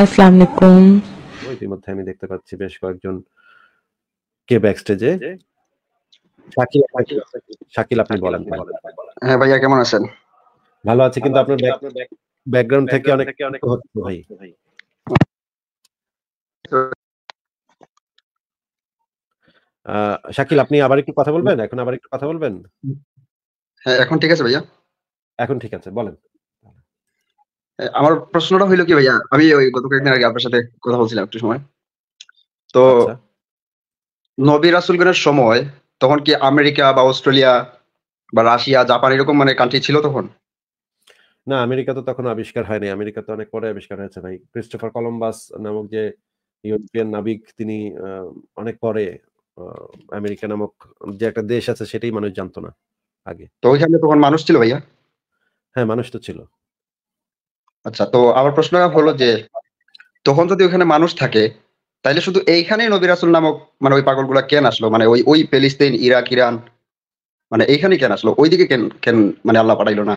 আসসালামু আলাইকুম ইতিমধ্যে আমি দেখতে পাচ্ছি বেশ কয়েকজন কে শাকিল শাকিল আপনি বলেন হ্যাঁ ভাইয়া কেমন আছেন ভালো কিন্তু আপনার ব্যাকগ্রাউন্ড থেকে অনেক অনেক হচ্ছে ভাই শাকিল আপনি আবার একটু কথা বলবেন এখন আবার একটু কথা বলবেন হ্যাঁ এখন ঠিক আছে ভাইয়া এখন ঠিক আছে বলেন আমার প্রশ্নটা হইলো কি ভাইয়া আমি ওই গত কয়েকদিন আগে আপনার সাথে কথা বলছিলাম একটু সময় তো আচ্ছা। নবী রাসুলগণের সময় তখন কি আমেরিকা বা অস্ট্রেলিয়া বা রাশিয়া জাপান এরকম মানে কান্ট্রি ছিল তখন না আমেরিকা তো তখন আবিষ্কার হয়নি আমেরিকা তো অনেক পরে আবিষ্কার হয়েছে ভাই ক্রিস্টোফার কলম্বাস নামক যে ইউরোপিয়ান নাবিক তিনি অনেক পরে আমেরিকা নামক যে একটা দেশ আছে সেটাই মানুষ জানতো না আগে তো ওইখানে তখন মানুষ ছিল ভাইয়া হ্যাঁ মানুষ তো ছিল আচ্ছা তো আমার প্রশ্ন হলো যে তখন যদি ওখানে মানুষ থাকে তাইলে শুধু এইখানে নবী রাসুল নামক মানে ওই পাগল গুলা কেন আসলো মানে ওই ওই ফেলিস্তিন ইরাক ইরান মানে এইখানে কেন আসলো ওইদিকে কেন কেন মানে আল্লাহ পাঠাইলো না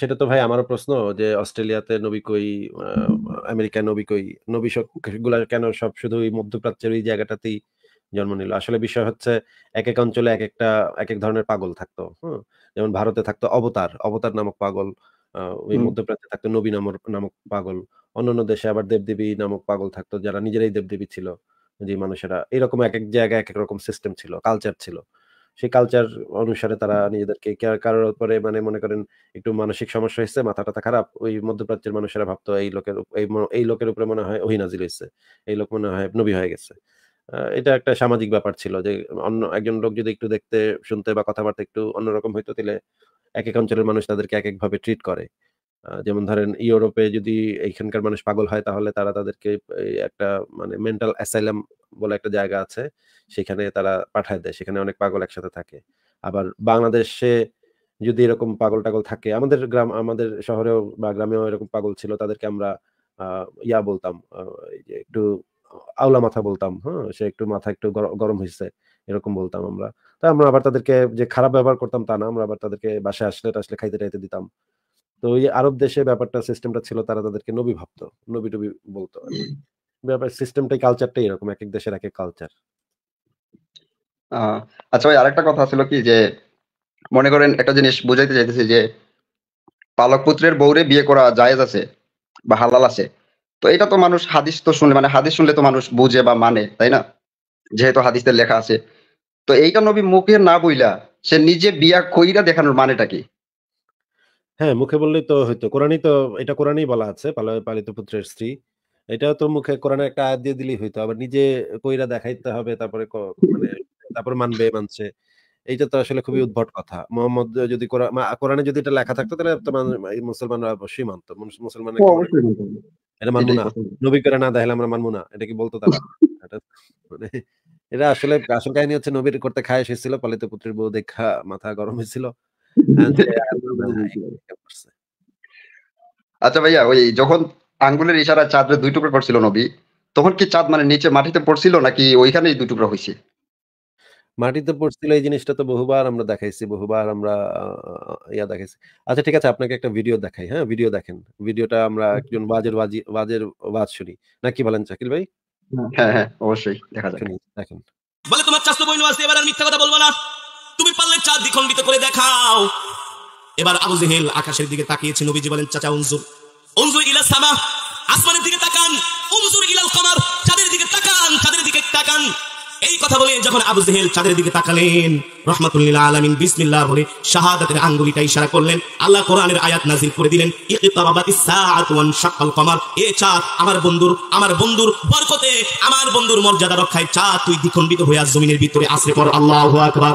সেটা তো ভাই আমার প্রশ্ন যে অস্ট্রেলিয়াতে নবী কই আমেরিকা নবী কই নবী গুলা কেন সব শুধু ওই মধ্যপ্রাচ্যের ওই জায়গাটাতেই জন্ম নিল আসলে বিষয় হচ্ছে এক এক অঞ্চলে এক একটা এক এক ধরনের পাগল থাকতো হম যেমন ভারতে থাকতো অবতার অবতার নামক পাগল ওই মধ্যপ্রাচ্যে থাকতো নবী নামক নামক পাগল অন্যান্য দেশে আবার দেবদেবী নামক পাগল থাকতো যারা নিজেরাই দেবদেবী ছিল যে মানুষেরা এরকম এক এক জায়গায় এক এক রকম সিস্টেম ছিল কালচার ছিল সেই কালচার অনুসারে তারা নিজেদেরকে কারোর উপরে মানে মনে করেন একটু মানসিক সমস্যা হয়েছে মাথা টাথা খারাপ ওই মধ্যপ্রাচ্যের মানুষেরা ভাবতো এই লোকের এই লোকের উপরে মনে হয় ওহিনাজিল হয়েছে এই লোক মনে হয় নবী হয়ে গেছে এটা একটা সামাজিক ব্যাপার ছিল যে অন্য একজন লোক যদি একটু দেখতে শুনতে বা কথাবার্তা একটু অন্যরকম হইতো তাহলে এক এক অঞ্চলের মানুষ তাদেরকে এক একভাবে ট্রিট করে যেমন ধরেন ইউরোপে যদি এইখানকার মানুষ পাগল হয় তাহলে তারা তাদেরকে একটা মানে মেন্টাল অ্যাসাইলাম বলে একটা জায়গা আছে সেখানে তারা পাঠায় দেয় সেখানে অনেক পাগল একসাথে থাকে আবার বাংলাদেশে যদি এরকম পাগল টাগল থাকে আমাদের গ্রাম আমাদের শহরেও বা গ্রামেও এরকম পাগল ছিল তাদেরকে আমরা ইয়া বলতাম একটু আউলা মাথা বলতাম হ্যাঁ সে একটু মাথা একটু গরম হয়েছে এরকম বলতাম আমরা তা আমরা আবার তাদেরকে যে খারাপ ব্যবহার করতাম তা না আমরা আবার তাদেরকে বাসায় আসলে আসলে খাইতে টাইতে দিতাম তো ওই আরব দেশে ব্যাপারটা সিস্টেমটা ছিল তারা তাদেরকে নবী ভাবতো নবী টবি বলতো ব্যাপার সিস্টেমটাই কালচারটাই এরকম এক এক দেশের এক এক কালচার আচ্ছা ভাই আরেকটা কথা ছিল কি যে মনে করেন একটা জিনিস বুঝাইতে চাইতেছি যে পালক পুত্রের বউরে বিয়ে করা জায়েজ আছে বা হালাল আছে তো এটা তো মানুষ হাদিস তো শুনলে মানে হাদিস শুনলে তো মানুষ বুঝে বা মানে তাই না যেহেতু হাদিসের লেখা আছে তো এইটা নবী মুখে না বইলা সে নিজে বিয়া কইরা দেখানোর মানেটা কি হ্যাঁ মুখে বললেই তো হয়তো কোরআনই তো এটা কোরআনই বলা আছে পালিত পুত্রের স্ত্রী এটা তো মুখে কোরআনের একটা আয়াত দিয়ে দিলেই হইতো আবার নিজে কইরা দেখাইতে হবে তারপরে মানে তারপর মানবে মানছে এইটা তো আসলে খুবই উদ্ভট কথা মোহাম্মদ যদি কোরআনে যদি এটা লেখা থাকতো তাহলে মুসলমানরা অবশ্যই মানতো মুসলমানের এটা মানবো না না আমরা মানবো না এটা কি বলতো তারা মানে এটা আসলে আসল কাহিনী হচ্ছে নবীর করতে খায় এসেছিল পালিত পুত্রের বউ দেখা মাথা গরম হয়েছিল হ্যাঁ, হ্যাঁ, uh, হ্যাঁ, আচ্ছা ভাইয়া ওই যখন আঙ্গুলের ইশারা চাঁদরে দুই টুকরো করছিল নবী তখন কি চাঁদ মানে নিচে মাটিতে পড়ছিল নাকি ওইখানেই দুই টুকরা হয়েছে মাটিতে পড়ছিল এই জিনিসটা তো বহুবার আমরা দেখাইছি বহুবার আমরা ইয়া দেখাইছি। আচ্ছা ঠিক আছে আপনাকে একটা ভিডিও দেখাই, হ্যাঁ? ভিডিও দেখেন। ভিডিওটা আমরা একজন বাজের বাজি বাজের বাজ শুনি। না কি বলেন চাকিল ভাই? হ্যাঁ, হ্যাঁ, হ্যাঁ, বলে তোমার এবার আর মিথ্যা কথা বলবো না। তুমি পারলে চাঁদ দ্বিখণ্ডিত করে দেখাও। এবার আবু জেহেল আকাশের দিকে তাকিয়েছে নবীজি বলেন চাচা উনজুর ইলা সামা আসমানের দিকে তাকান উনজুর ইলাল কমার চাঁদের দিকে তাকান চাঁদের দিকে তাকান এই কথা বলে যখন আবু জেহেল চাঁদের দিকে তাকালেন রহমতুল্লাহ আলমিন বিসমিল্লাহ বলে শাহাদাতের আঙ্গুলিটা ইশারা করলেন আল্লাহ কোরআনের আয়াত নাজির করে দিলেন কমার এ চাঁদ আমার বন্ধুর আমার বন্ধুর বরকতে আমার বন্ধুর মর্যাদা রক্ষায় চাঁদ তুই দ্বিখণ্ডিত হয়ে আজ জমিনের ভিতরে আসে পর আল্লাহ আকবার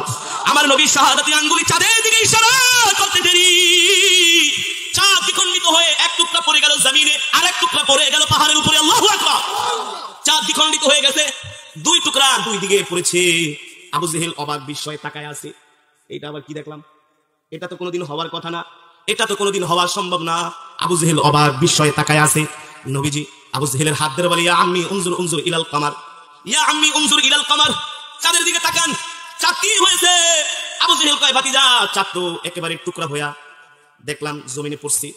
আমার নবী শাহাদাতের আঙ্গুলি চাঁদের দিকে ইশারা দিকে পড়েছে আবু জেহেল অবাক বিস্ময়ে তাকায় আছে এটা আবার কি দেখলাম এটা তো কোনোদিন হওয়ার কথা না এটা তো কোনোদিন হওয়া সম্ভব না আবু জেহেল অবাক বিস্ময়ে তাকায় আছে নবীজি আবু জেহেলের হাত ধরে বলে আমি আম্মি উনজুর ইলাল কামার ইয়া আমি উনজুর ইলাল কামার চাঁদের দিকে তাকান চাঁদ কি হয়েছে আবু জেহেল কয় ভাতিজা চাঁদ তো একেবারে টুকরা হইয়া দেখলাম জমিনে পড়ছি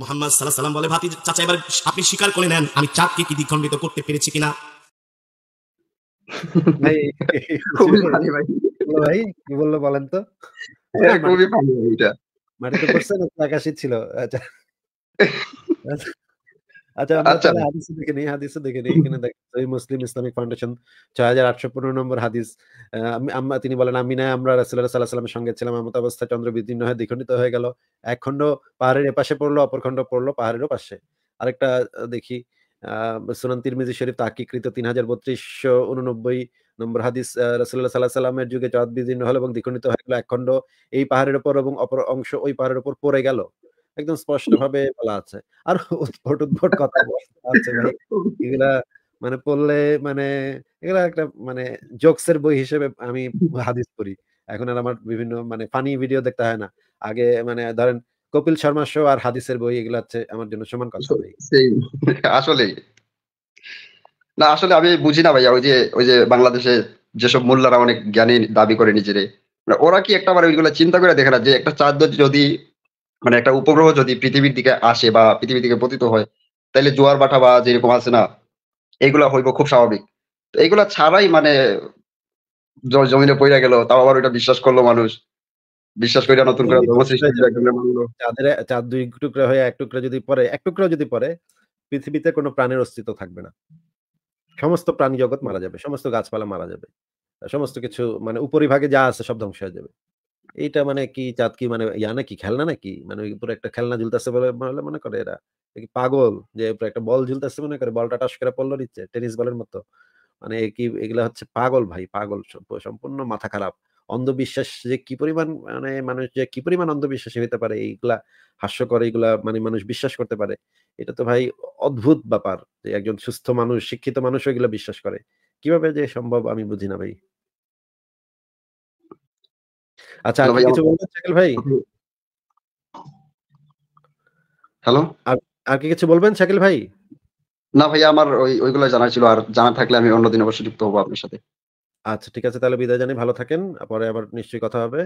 মোহাম্মদ সাল্লাহ সাল্লাম বলে ভাতি চাচা এবার আপনি স্বীকার করে নেন আমি চাঁদকে কি দ্বিখণ্ডিত করতে পেরেছি কিনা কি বললো বলেন তো হ্যাঁ, হ্যাঁ, খুবই মাটিতে পড়ছে না আকাশে ছিল আচ্ছা, আচ্ছা, আচ্ছা। মুসলিম ইসলামিক ছয় হাজার আটশো পনেরো নম্বর হাদিস আমরা তিনি বলেন আমি না আমরা রাসুল্লাহ সঙ্গে ছিলাম আমার অবস্থায় চন্দ্র বিদীর্ণ হয়ে দ্বিখণ্ডিত হয়ে গেল এক পাহাড়ের এপাশে পড়লো অপর পড়লো পাহাড়েরও পাশে আরেকটা দেখি সুনান তিরমিজি শরীফ তাকিকৃত তিন হাজার বত্রিশশো উননব্বই নম্বর হাদিস রসুল্লাহ সাল্লাহ সাল্লামের যুগে চাঁদ বিদীর্ণ হল এবং দ্বিখণ্ডিত হয়ে গেল একখণ্ড এই পাহাড়ের ওপর এবং অপর অংশ ওই পাহাড়ের ওপর পড়ে গেল একদম স্পষ্ট ভাবে বলা আছে আর উদ্ভট উদ্ভট কথা আছে ভাই এগুলা মানে পড়লে মানে এগুলা একটা মানে জোকসের বই হিসেবে আমি হাদিস পড়ি এখন আর আমার বিভিন্ন মানে ফানি ভিডিও দেখতে হয় না আগে মানে ধরেন কপিল শর্মা শো আর হাদিসের বই এগুলো হচ্ছে আমার জন্য সমান কথা আসলে না আসলে আমি বুঝি না ভাইয়া ওই যে ওই যে বাংলাদেশে যেসব মূল্যরা অনেক জ্ঞানী দাবি করে নিজেরে মানে ওরা কি একটা মানে ওইগুলো চিন্তা করে দেখে না যে একটা চাঁদ যদি মানে একটা উপগ্রহ যদি পৃথিবীর দিকে আসে বা পৃথিবীর দিকে পতিত হয় তাহলে জোয়ার বাটা বা যেরকম আছে না এগুলা হইব খুব স্বাভাবিক তো এগুলা ছাড়াই মানে জমিনে পড়ে গেল তাও আবার ওইটা বিশ্বাস করলো মানুষ বিশ্বাস করি নতুন করে ধর্ম সৃষ্টি চাঁদের চাঁদ দুই টুকরা হয়ে এক টুকরা যদি পরে এক টুকরা যদি পরে পৃথিবীতে কোনো প্রাণের অস্তিত্ব থাকবে না সমস্ত প্রাণী জগৎ মারা যাবে সমস্ত গাছপালা মারা যাবে সমস্ত কিছু মানে উপরিভাগে যা আছে সব ধ্বংস হয়ে যাবে এইটা মানে কি চাঁদ কি মানে ইয়া নাকি খেলনা নাকি মানে পুরো একটা খেলনা ঝুলতেছে বলে মনে করে এরা পাগল যে উপরে একটা বল ঝুলতেছে মনে করে বলটা টাস করে পড়লো নিচ্ছে টেনিস বলের মতো মানে কি এগুলা হচ্ছে পাগল ভাই পাগল সম্পূর্ণ মাথা খারাপ অন্ধবিশ্বাস যে কি পরিমাণ মানে মানুষ যে কি পরিমাণ অন্ধবিশ্বাসী হইতে পারে এইগুলা হাস্যকর এইগুলা মানে মানুষ বিশ্বাস করতে পারে এটা তো ভাই অদ্ভুত ব্যাপার যে একজন সুস্থ মানুষ শিক্ষিত মানুষ ওইগুলো বিশ্বাস করে কিভাবে যে সম্ভব আমি বুঝি না ভাই আচ্ছা, আচ্ছা কিছু বলবেন শাকিল ভাই হ্যালো আর কি কিছু বলবেন শাকিল ভাই না ভাইয়া আমার ওই ওইগুলো জানা ছিল আর জানা থাকলে আমি অন্যদিন অবশ্যই যুক্ত হবো আপনার সাথে আচ্ছা ঠিক আছে তাহলে বিদায় জানি ভালো থাকেন পরে আবার নিশ্চয়ই কথা হবে